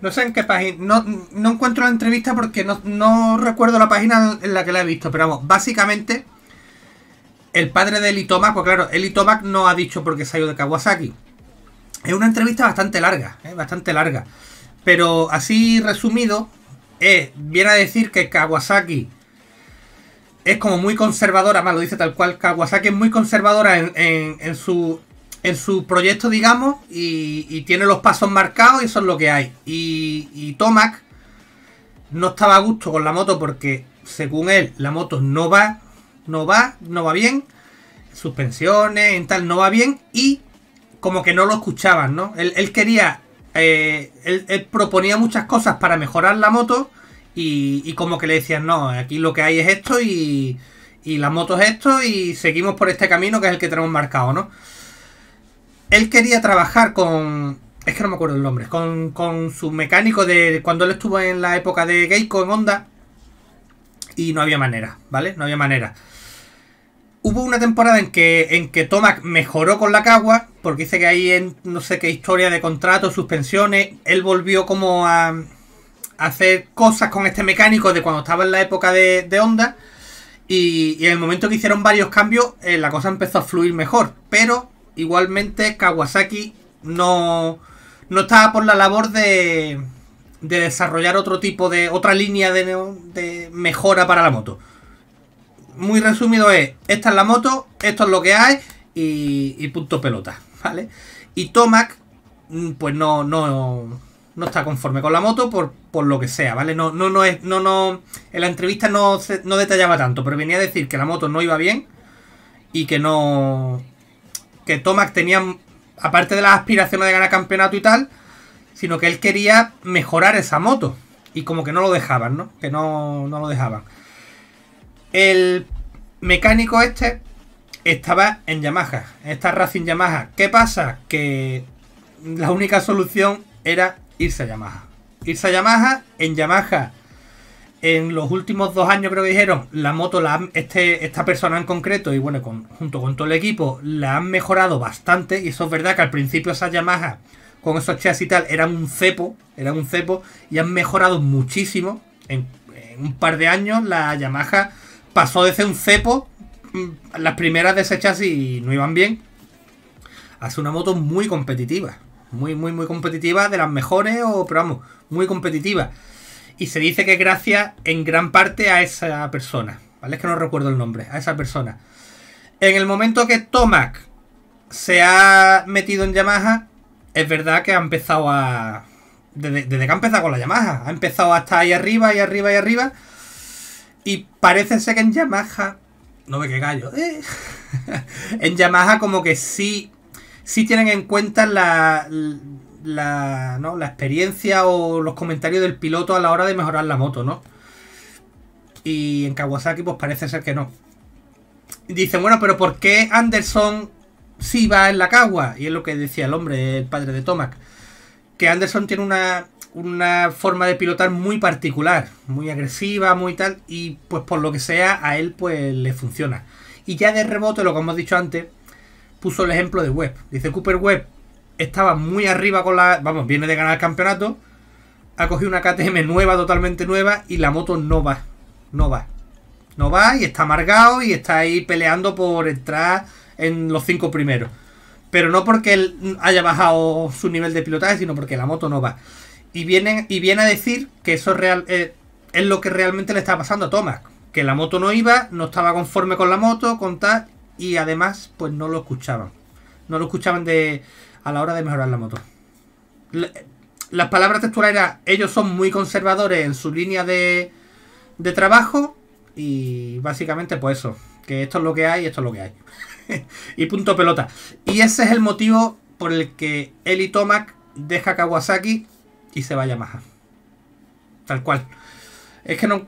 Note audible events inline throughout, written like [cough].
No sé en qué página. No, encuentro la entrevista porque no, recuerdo la página en la que la he visto. Pero vamos, básicamente, el padre de Eli Tomac, pues claro, Eli no ha dicho por qué salió de Kawasaki. Es una entrevista bastante larga, ¿eh? bastante larga. Pero así resumido, eh, viene a decir que Kawasaki es como muy conservadora, más lo dice tal cual Kawasaki, es muy conservadora en, en, su, en su proyecto, digamos, y, tiene los pasos marcados y eso es lo que hay. Y, Tomac no estaba a gusto con la moto porque, según él, la moto no va, no va, no va bien, suspensiones, en tal, no va bien, y como que no lo escuchaban, ¿no? Él, él quería, eh, él proponía muchas cosas para mejorar la moto y, como que le decían, no, aquí lo que hay es esto y, y la moto es esto y seguimos por este camino que es el que tenemos marcado, ¿no? Él quería trabajar con... Es que no me acuerdo el nombre. Con, con su mecánico de cuando él estuvo en la época de Geico en Honda. Y no había manera, ¿vale? No había manera. Hubo una temporada en que, en que Tomac mejoró con la cagua, porque dice que ahí en no sé qué historia de contratos, suspensiones, él volvió como a hacer cosas con este mecánico de cuando estaba en la época de, Honda. Y, en el momento que hicieron varios cambios, eh, la cosa empezó a fluir mejor. Pero igualmente Kawasaki no, estaba por la labor de, de desarrollar otro tipo de. otra línea de, mejora para la moto. Muy resumido es, esta es la moto, esto es lo que hay y, y punto pelota, ¿vale? Y Tomac, mm, pues no, no, no está conforme con la moto por, lo que sea, ¿vale? No, no, no es, no, no, en la entrevista no, no detallaba tanto, pero venía a decir que la moto no iba bien y que no, que Tomac tenía, aparte de las aspiraciones de ganar campeonato y tal, sino que él quería mejorar esa moto y como que no lo dejaban, ¿no? Que no, no lo dejaban. El mecánico este estaba en Yamaha, esta Racing Yamaha. ¿Qué pasa? Que la única solución era irse a Yamaha. Irse a Yamaha, en Yamaha. En los últimos dos años creo que dijeron, la moto, la, este, esta persona en concreto, y bueno, junto con todo el equipo, la han mejorado bastante. Y eso es verdad que al principio esa Yamaha, con esos chasis y tal, eran un cepo, era un cepo, y han mejorado muchísimo. En, un par de años la Yamaha pasó de ser un cepo, mm, las primeras de ese chasis no iban bien, hace una moto muy competitiva. Muy, muy, muy competitiva, de las mejores, o, pero vamos, muy competitiva. Y se dice que gracias en gran parte a esa persona. ¿Vale? Es que no recuerdo el nombre, a esa persona. En el momento que Tomac se ha metido en Yamaha, es verdad que ha empezado a. Desde, que ha empezado con la Yamaha, ha empezado hasta ahí arriba y arriba y arriba. Y parece ser que en Yamaha. No ve que gallo, en Yamaha, como que sí si tienen en cuenta la, la, ¿no? la experiencia o los comentarios del piloto a la hora de mejorar la moto, ¿no? Y en Kawasaki pues parece ser que no. Dicen, bueno, pero ¿por qué Anderson si va en la Kawa? Y es lo que decía el hombre, el padre de Tomac. Que Anderson tiene una, una forma de pilotar muy particular, muy agresiva, muy tal, y pues por lo que sea, a él pues le funciona. Y ya de rebote, lo que hemos dicho antes, puso el ejemplo de Webb. Dice Cooper Webb estaba muy arriba con la... Vamos, viene de ganar el campeonato. Ha cogido una KTM nueva, totalmente nueva, y la moto no va. No va. No va y está amargado y está ahí peleando por entrar en los cinco primeros. Pero no porque él haya bajado su nivel de pilotaje, sino porque la moto no va. Y viene, y viene a decir que eso real, eh, es lo que realmente le está pasando a Thomas. Que la moto no iba, no estaba conforme con la moto, con tal, y además pues no lo escuchaban. No lo escuchaban de a la hora de mejorar la moto. Las palabras textuales eran, ellos son muy conservadores en su línea de, de trabajo y básicamente pues eso, que esto es lo que hay, esto es lo que hay. [laughs] y punto pelota. Y ese es el motivo por el que Eli Tomac deja Kawasaki y se vaya a Yamaha. Tal cual. Es que no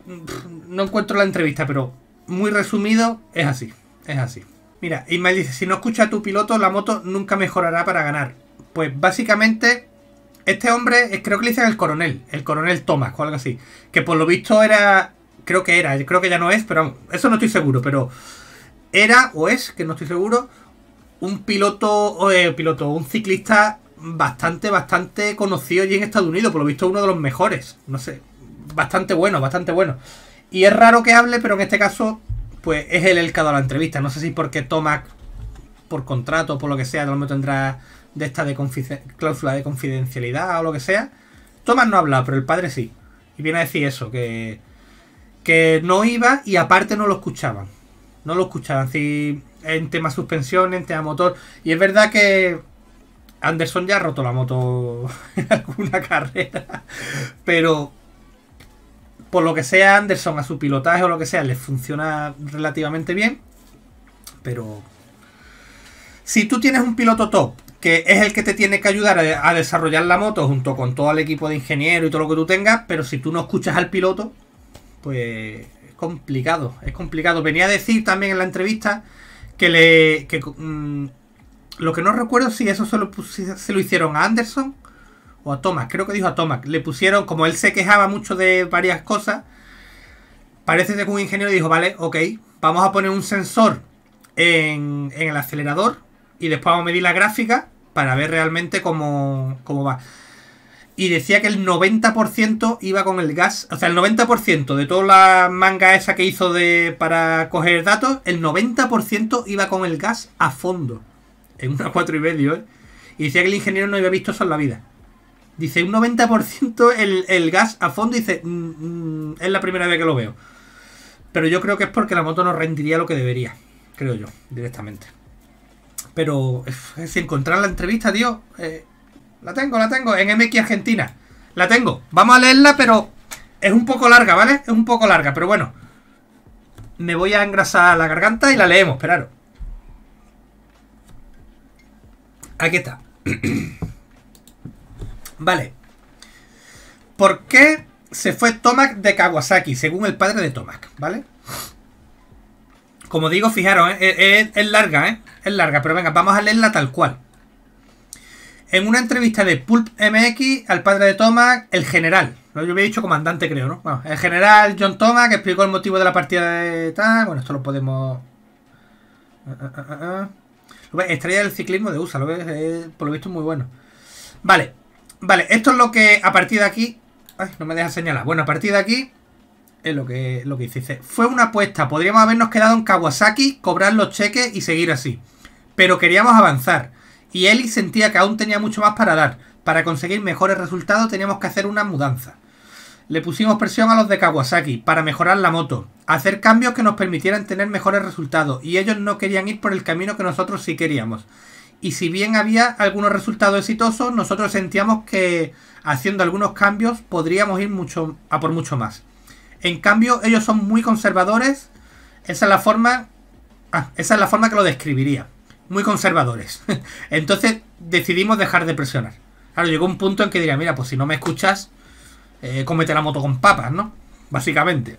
encuentro la entrevista, pero muy resumido, es así. Es así. Mira, Ismael dice, si no escucha a tu piloto, la moto nunca mejorará para ganar. Pues básicamente, este hombre, creo que le dicen el coronel, el coronel Thomas o algo así, que por lo visto era, creo que era, creo que ya no es, pero eso no estoy seguro, pero era o es, que no estoy seguro, un piloto, eh, piloto, un ciclista bastante, bastante conocido allí en Estados Unidos, por lo visto uno de los mejores, no sé, bastante bueno, bastante bueno. Y es raro que hable, pero en este caso pues es él el que ha dado la entrevista. No sé si porque toma por contrato, o por lo que sea, no tendrá de esta de cláusula de confidencialidad o lo que sea. tomás no habla, pero el padre sí. Y viene a decir eso, que, que no iba y aparte no lo escuchaban. No lo escuchaban. en tema suspensión, en tema motor. Y es verdad que Anderson ya ha roto la moto [laughs] en alguna carrera. Pero por lo que sea, Anderson a su pilotaje o lo que sea, le funciona relativamente bien. Pero si tú tienes un piloto top, que es el que te tiene que ayudar a, desarrollar la moto junto con todo el equipo de ingeniero y todo lo que tú tengas, pero si tú no escuchas al piloto, pues es complicado, es complicado. Venía a decir también en la entrevista que le... Que, mm, lo que no recuerdo si eso se se lo hicieron a Anderson o a Thomas, creo que dijo a Thomas, le pusieron, como él se quejaba mucho de varias cosas, parece que un ingeniero dijo, vale, ok, vamos a poner un sensor en, el acelerador y después vamos a medir la gráfica para ver realmente cómo, va. Y decía que el 90% iba con el gas, o sea, el 90% de toda la manga esa que hizo para coger datos, el 90% iba con el gas a fondo. En una cuatro y medio, ¿eh? Y decía que el ingeniero no había visto eso en la vida. Dice un 90% el, gas a fondo. Dice, mm, mm, es la primera vez que lo veo. Pero yo creo que es porque la moto no rendiría lo que debería. Creo yo, directamente. Pero es, si encontrar la entrevista, tío. Eh, la tengo, la tengo. En MX Argentina. La tengo. Vamos a leerla, pero es un poco larga, ¿vale? Es un poco larga, pero bueno. Me voy a engrasar la garganta y la leemos, esperaros. Aquí está. [clears throat] Vale. ¿Por qué se fue Tomac de Kawasaki, según el padre de Tomac? ¿Vale? Como digo, fijaros, eh, eh, eh, es, larga, ¿eh? Es larga, pero venga, vamos a leerla tal cual. En una entrevista de Pulp MX al padre de Tomac, el general, ¿no? yo había dicho comandante, creo, ¿no? el general John Tomac explicó el motivo de la partida de tal. Bueno, esto lo podemos. Ah, ah, ah, ¿Lo Estrella del ciclismo de USA, lo ves, por lo visto es muy bueno. Vale, Vale, esto es lo que a partir de aquí... Ay, no me deja señalar. Bueno, a partir de aquí es lo que, lo que hice. Fue una apuesta. Podríamos habernos quedado en Kawasaki, cobrar los cheques y seguir así. Pero queríamos avanzar. Y Eli sentía que aún tenía mucho más para dar. Para conseguir mejores resultados teníamos que hacer una mudanza. Le pusimos presión a los de Kawasaki para mejorar la moto, hacer cambios que nos permitieran tener mejores resultados y ellos no querían ir por el camino que nosotros sí queríamos. Y si bien había algunos resultados exitosos, nosotros sentíamos que haciendo algunos cambios podríamos ir mucho a por mucho más. En cambio, ellos son muy conservadores. Esa es la forma. Ah, esa es la forma que lo describiría. Muy conservadores. [laughs] Entonces decidimos dejar de presionar. Claro, llegó un punto en que diría, mira, pues si no me escuchas, comete eh, cómete la moto con papas, ¿no? Básicamente.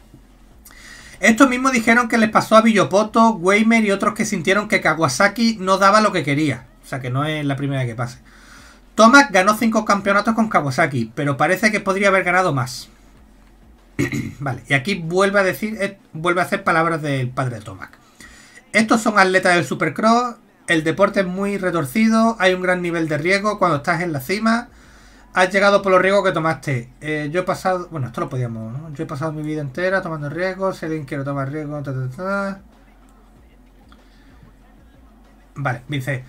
Esto mismos dijeron que les pasó a Villopoto, Weimer y otros que sintieron que Kawasaki no daba lo que quería. O sea que no es la primera que pase. Tomac ganó 5 campeonatos con Kawasaki, pero parece que podría haber ganado más. [clears throat] vale, y aquí vuelve a decir, eh, vuelve a hacer palabras del padre de Tomac. Estos son atletas del Supercross, el deporte es muy retorcido, hay un gran nivel de riesgo cuando estás en la cima. Has llegado por los riesgos que tomaste. Eh, yo he pasado... Bueno, esto lo podíamos, Yo he pasado mi vida entera tomando riesgos. Si quiero tomar riesgos... Vale, dice...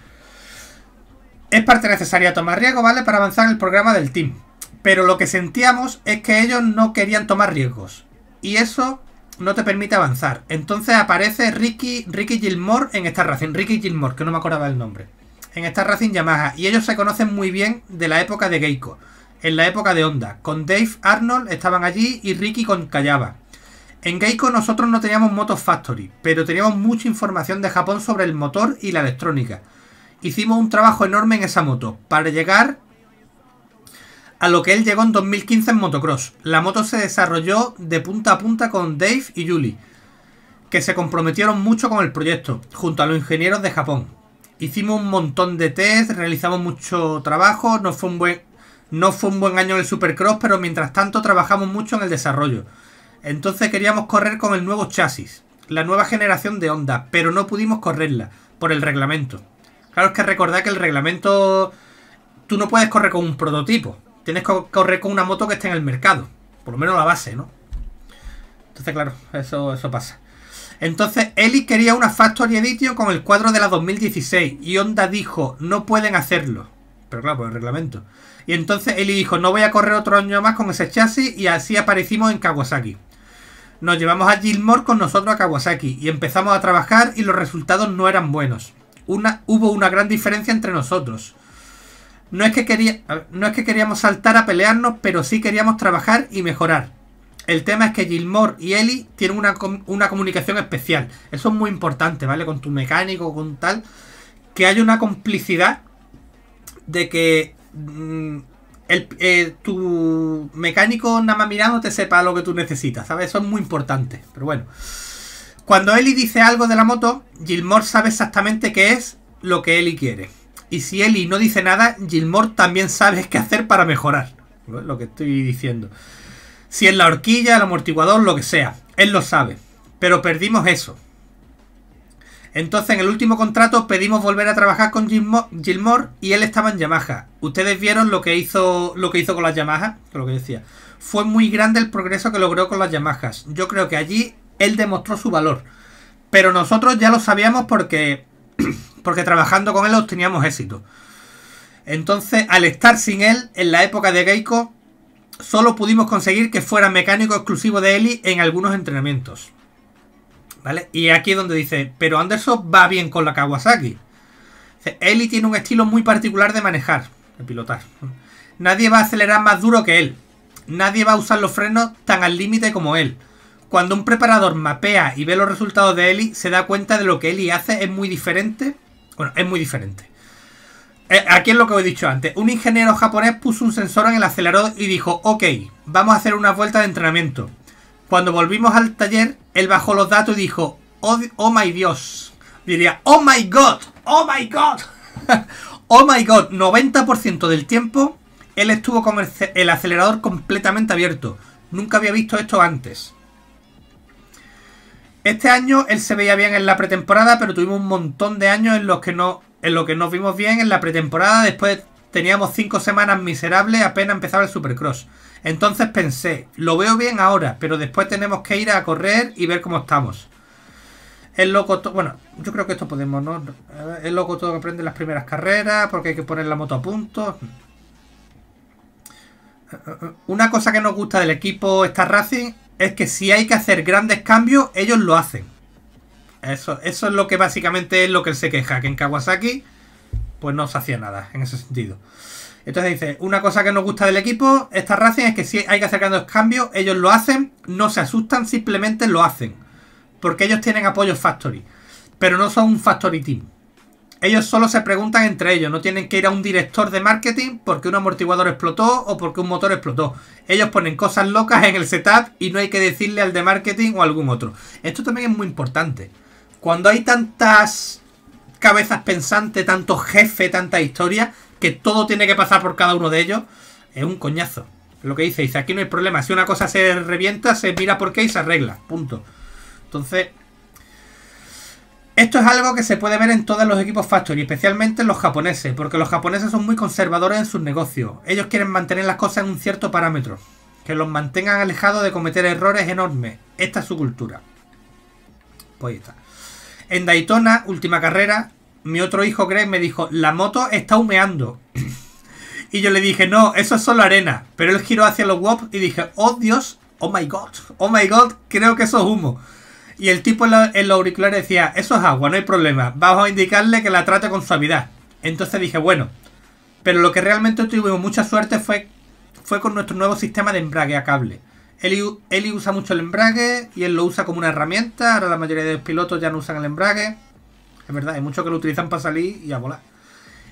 Es parte necesaria tomar riesgos, ¿vale? Para avanzar el programa del team. Pero lo que sentíamos es que ellos no querían tomar riesgos. Y eso no te permite avanzar. Entonces aparece Ricky, Ricky Gilmore en esta ración. Ricky Gilmore, que no me acordaba el nombre en esta Racing Yamaha y ellos se conocen muy bien de la época de Geico, en la época de Honda. Con Dave Arnold estaban allí y Ricky con Callaba. En Geico nosotros no teníamos Motos Factory, pero teníamos mucha información de Japón sobre el motor y la electrónica. Hicimos un trabajo enorme en esa moto para llegar a lo que él llegó en 2015 en motocross. La moto se desarrolló de punta a punta con Dave y Julie, que se comprometieron mucho con el proyecto, junto a los ingenieros de Japón. Hicimos un montón de test, realizamos mucho trabajo, no fue un buen, no fue un buen año en el Supercross, pero mientras tanto trabajamos mucho en el desarrollo. Entonces queríamos correr con el nuevo chasis, la nueva generación de Honda, pero no pudimos correrla por el reglamento. Claro, es que recordad que el reglamento tú no puedes correr con un prototipo, tienes que correr con una moto que esté en el mercado, por lo menos la base, ¿no? Entonces, claro, eso, eso pasa. Entonces, Eli quería una Factory Edition con el cuadro de la 2016 y Honda dijo, no pueden hacerlo. Pero claro, por el reglamento. Y entonces Eli dijo, no voy a correr otro año más con ese chasis y así aparecimos en Kawasaki. Nos llevamos a Gilmore con nosotros a Kawasaki y empezamos a trabajar y los resultados no eran buenos. Una, hubo una gran diferencia entre nosotros. No es, que quería, no es que queríamos saltar a pelearnos, pero sí queríamos trabajar y mejorar. El tema es que Gilmore y Ellie tienen una, una comunicación especial. Eso es muy importante, ¿vale? Con tu mecánico, con tal. Que haya una complicidad de que mm, el, eh, tu mecánico nada más mirando te sepa lo que tú necesitas, ¿sabes? Eso es muy importante. Pero bueno. Cuando Ellie dice algo de la moto, Gilmore sabe exactamente qué es lo que Ellie quiere. Y si Ellie no dice nada, Gilmore también sabe qué hacer para mejorar. Lo que estoy diciendo. Si es la horquilla, el amortiguador, lo que sea. Él lo sabe. Pero perdimos eso. Entonces, en el último contrato pedimos volver a trabajar con Gilmore y él estaba en Yamaha. Ustedes vieron lo que hizo, lo que hizo con las Yamaha, lo que decía. Fue muy grande el progreso que logró con las Yamahas. Yo creo que allí él demostró su valor. Pero nosotros ya lo sabíamos porque, [clears throat] porque trabajando con él obteníamos éxito. Entonces, al estar sin él, en la época de Geico, solo pudimos conseguir que fuera mecánico exclusivo de Eli en algunos entrenamientos. ¿Vale? Y aquí es donde dice, pero Anderson va bien con la Kawasaki. Eli tiene un estilo muy particular de manejar, de pilotar. Nadie va a acelerar más duro que él. Nadie va a usar los frenos tan al límite como él. Cuando un preparador mapea y ve los resultados de Eli, se da cuenta de lo que Eli hace es muy diferente. Bueno, es muy diferente. Eh, aquí es lo que he dicho antes. Un ingeniero japonés puso un sensor en el acelerador y dijo, ok, vamos a hacer una vuelta de entrenamiento. Cuando volvimos al taller, él bajó los datos y dijo, oh, oh my Dios. Diría, oh my God, oh my God. [laughs] oh my God, 90% del tiempo él estuvo con el acelerador completamente abierto. Nunca había visto esto antes. Este año él se veía bien en la pretemporada, pero tuvimos un montón de años en los que no en lo que nos vimos bien en la pretemporada, después teníamos cinco semanas miserables, apenas empezaba el Supercross. Entonces pensé, lo veo bien ahora, pero después tenemos que ir a correr y ver cómo estamos. Es loco todo. Bueno, yo creo que esto podemos, ¿no? Es loco todo que aprende las primeras carreras, porque hay que poner la moto a punto. Una cosa que nos gusta del equipo Star Racing es que si hay que hacer grandes cambios, ellos lo hacen. Eso, es lo que básicamente es lo que él se queja, que en Kawasaki pues no se hacía nada en ese sentido. Entonces dice, una cosa que nos gusta del equipo, esta Racing, es que si hay que hacer grandes cambios, ellos lo hacen, no se asustan, simplemente lo hacen. Porque ellos tienen apoyo Factory, pero no son un Factory Team. Ellos solo se preguntan entre ellos, no tienen que ir a un director de marketing porque un amortiguador explotó o porque un motor explotó. Ellos ponen cosas locas en el setup y no hay que decirle al de marketing o algún otro. Esto también es muy importante. Cuando hay tantas cabezas pensantes, tantos jefes, tanta historia, que todo tiene que pasar por cada uno de ellos, es un coñazo. Lo que dice, dice, aquí no hay problema. Si una cosa se revienta, se mira por qué y se arregla. Punto. Entonces, esto es algo que se puede ver en todos los equipos Factory, especialmente en los japoneses, porque los japoneses son muy conservadores en sus negocios. Ellos quieren mantener las cosas en un cierto parámetro, que los mantengan alejados de cometer errores enormes. Esta es su cultura. Pues ahí está. En Daytona, última carrera, mi otro hijo Greg me dijo, la moto está humeando. [laughs] y yo le dije, no, eso es solo arena. Pero él giró hacia los wops y dije, oh Dios, oh my God, oh my God, creo que eso es humo. Y el tipo en, los auriculares decía, eso es agua, no hay problema, vamos a indicarle que la trate con suavidad. Entonces dije, bueno, pero lo que realmente tuvimos mucha suerte fue, fue con nuestro nuevo sistema de embrague a cable. Eli, usa mucho el embrague y él lo usa como una herramienta. Ahora la mayoría de los pilotos ya no usan el embrague. Es verdad, hay muchos que lo utilizan para salir y a volar.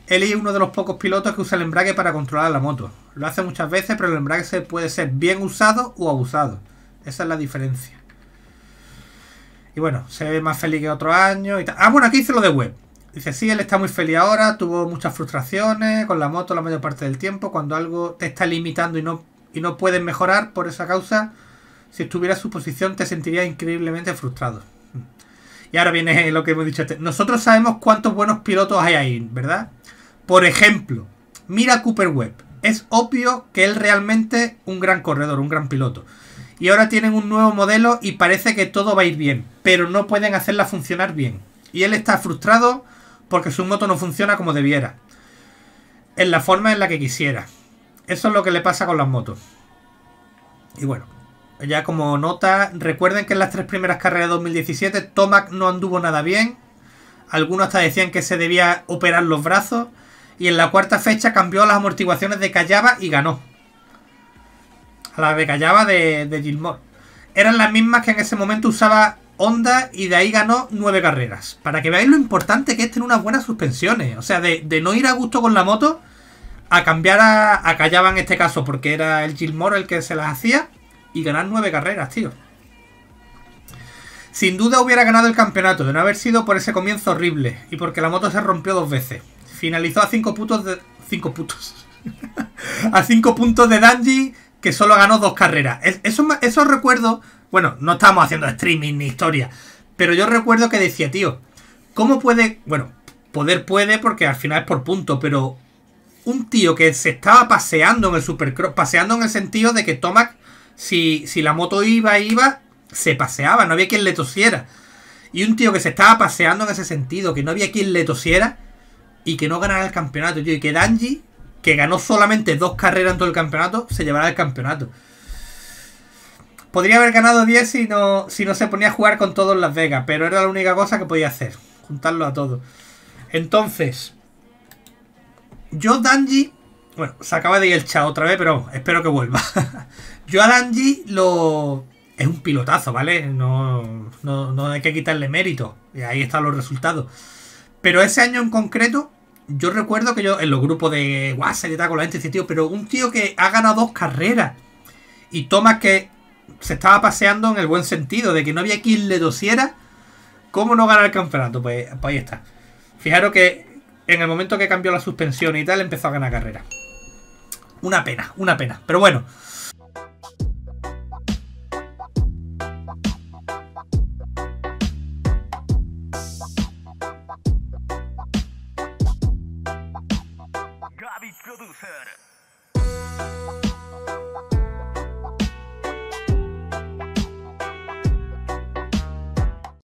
Eli es uno de los pocos pilotos que usa el embrague para controlar la moto. Lo hace muchas veces, pero el embrague se puede ser bien usado o abusado. Esa es la diferencia. Y bueno, se ve más feliz que otro año Ah, bueno, aquí hice lo de web. Dice, sí, él está muy feliz ahora, tuvo muchas frustraciones con la moto la mayor parte del tiempo. Cuando algo te está limitando y no y no pueden mejorar por esa causa, si estuvieras su posición te sentirías increíblemente frustrado. Y ahora viene lo que hemos dicho. Nosotros sabemos cuántos buenos pilotos hay ahí, ¿verdad? Por ejemplo, mira Cooper Webb. Es obvio que él realmente un gran corredor, un gran piloto. Y ahora tienen un nuevo modelo y parece que todo va a ir bien, pero no pueden hacerla funcionar bien. Y él está frustrado porque su moto no funciona como debiera. En la forma en la que quisiera. Eso es lo que le pasa con las motos. Y bueno, ya como nota, recuerden que en las tres primeras carreras de 2017 Tomac no anduvo nada bien. Algunos hasta decían que se debía operar los brazos. Y en la cuarta fecha cambió las amortiguaciones de Callaba y ganó. A las de Callaba de, Gilmore. Eran las mismas que en ese momento usaba Honda y de ahí ganó nueve carreras. Para que veáis lo importante que es tener unas buenas suspensiones. O sea, de no ir a gusto con la moto a cambiar a, Callaba en este caso, porque era el Gilmore el que se las hacía, y ganar nueve carreras, tío. Sin duda hubiera ganado el campeonato, de no haber sido por ese comienzo horrible, y porque la moto se rompió dos veces. Finalizó a cinco puntos de... cinco puntos. [laughs] a cinco puntos de Danji, que solo ganó dos carreras. Eso, eso recuerdo... Bueno, no estamos haciendo streaming ni historia, pero yo recuerdo que decía, tío, ¿cómo puede... Bueno, poder puede porque al final es por punto, pero un tío que se estaba paseando en el Supercross, paseando en el sentido de que Tomac, si, la moto iba, iba, se paseaba, no había quien le tosiera. Y un tío que se estaba paseando en ese sentido, que no había quien le tosiera y que no ganara el campeonato, Y que Danji, que ganó solamente dos carreras en todo el campeonato, se llevara el campeonato. Podría haber ganado 10 si no, si no se ponía a jugar con todos Las Vegas, pero era la única cosa que podía hacer, juntarlo a todos. Entonces, yo, Danji. Bueno, se acaba de ir el chat otra vez, pero espero que vuelva. [laughs] Yo a Danji lo. Es un pilotazo, ¿vale? No, no, no hay que quitarle mérito. Y ahí están los resultados. Pero ese año en concreto, yo recuerdo que yo en los grupos de WhatsApp y tal con la gente pero un tío que ha ganado dos carreras. Y Thomas que se estaba paseando en el buen sentido, de que no había quien le dosiera. ¿Cómo no ganar el campeonato? Pues, pues ahí está. Fijaros que en el momento que cambió la suspensión y tal, empezó a ganar carrera. Una pena, una pena. Pero bueno,